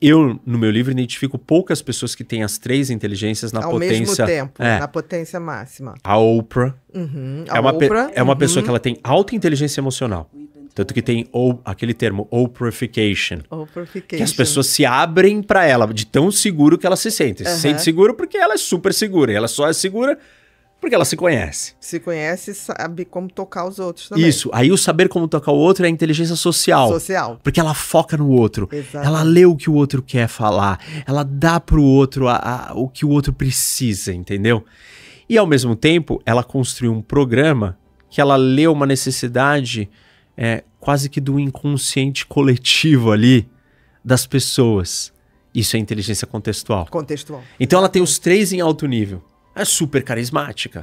eu, no meu livro, identifico poucas pessoas que têm as três inteligências na Ao potência... Ao mesmo tempo, é, na potência máxima. A Oprah. Uhum, a é uma, Oprah, é uma pessoa uhum. que ela tem alta inteligência emocional. Tanto que tem aquele termo, Oprahification. Que as pessoas se abrem para ela, de tão seguro que ela se sente. Uhum. Se sente seguro porque ela é super segura. E ela só é segura porque ela se conhece. Se conhece e sabe como tocar os outros também. Isso. Aí o saber como tocar o outro é a inteligência social. Social. Porque ela foca no outro. Exato. Ela lê o que o outro quer falar. Ela dá pro outro a, a, o que o outro precisa, entendeu? E ao mesmo tempo, ela construiu um programa que ela lê uma necessidade é, quase que do inconsciente coletivo ali das pessoas. Isso é inteligência contextual. Contextual. Então ela tem os três em alto nível é super carismática.